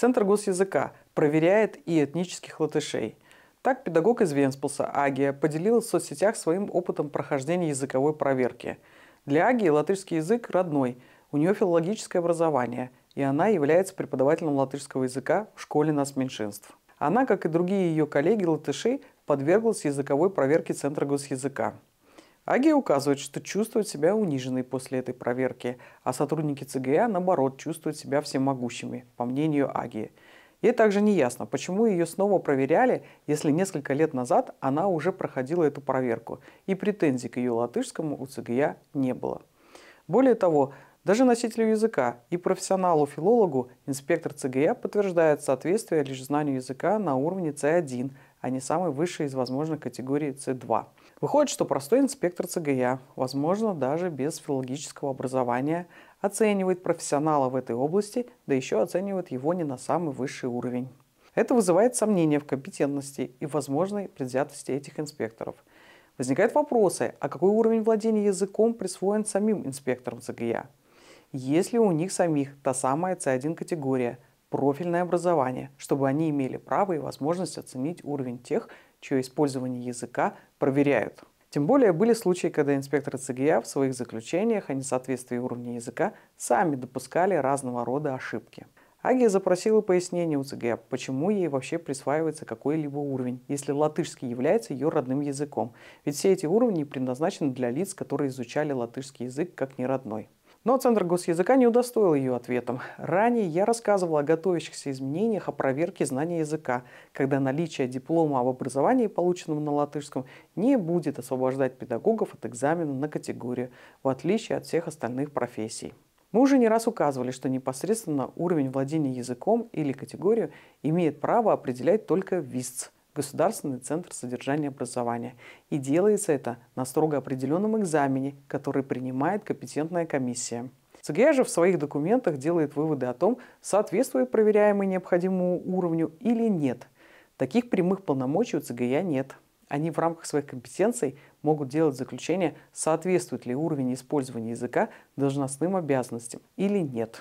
Центр госязыка проверяет и этнических латышей. Так педагог из Венспилса Агия поделилась в соцсетях своим опытом прохождения языковой проверки. Для Агии латышский язык родной, у нее филологическое образование, и она является преподавателем латышского языка в школе нас меньшинств. Она, как и другие ее коллеги латыши, подверглась языковой проверке Центра госязыка. АГИ указывает, что чувствует себя униженной после этой проверки, а сотрудники ЦГА, наоборот, чувствуют себя всемогущими, по мнению АГИ. Ей также не ясно, почему ее снова проверяли, если несколько лет назад она уже проходила эту проверку, и претензий к ее латышскому у ЦГА не было. Более того, даже носителю языка и профессионалу-филологу инспектор ЦГА подтверждает соответствие лишь знанию языка на уровне C1, они а самые высшие из возможных категорий С2. Выходит, что простой инспектор ЦГЯ, а, возможно, даже без филологического образования, оценивает профессионала в этой области, да еще оценивает его не на самый высший уровень. Это вызывает сомнения в компетентности и возможной предвзятости этих инспекторов. Возникают вопросы, а какой уровень владения языком присвоен самим инспекторам ЦГЯ? А? Есть ли у них самих та самая С1 категория, профильное образование, чтобы они имели право и возможность оценить уровень тех, чье использование языка проверяют. Тем более были случаи, когда инспекторы ЦГИА в своих заключениях о несоответствии уровня языка сами допускали разного рода ошибки. Агия запросила пояснение у ЦГИА, почему ей вообще присваивается какой-либо уровень, если латышский является ее родным языком. Ведь все эти уровни предназначены для лиц, которые изучали латышский язык как неродной. Но Центр госязыка не удостоил ее ответом. Ранее я рассказывала о готовящихся изменениях о проверке знания языка, когда наличие диплома об образовании, полученном на латышском, не будет освобождать педагогов от экзамена на категорию, в отличие от всех остальных профессий. Мы уже не раз указывали, что непосредственно уровень владения языком или категорию имеет право определять только ВИСЦ – Государственный центр содержания образования. И делается это на строго определенном экзамене, который принимает компетентная комиссия. ЦГИА же в своих документах делает выводы о том, соответствует проверяемый необходимому уровню или нет. Таких прямых полномочий у ЦГИА нет. Они в рамках своих компетенций могут делать заключение, соответствует ли уровень использования языка должностным обязанностям или нет.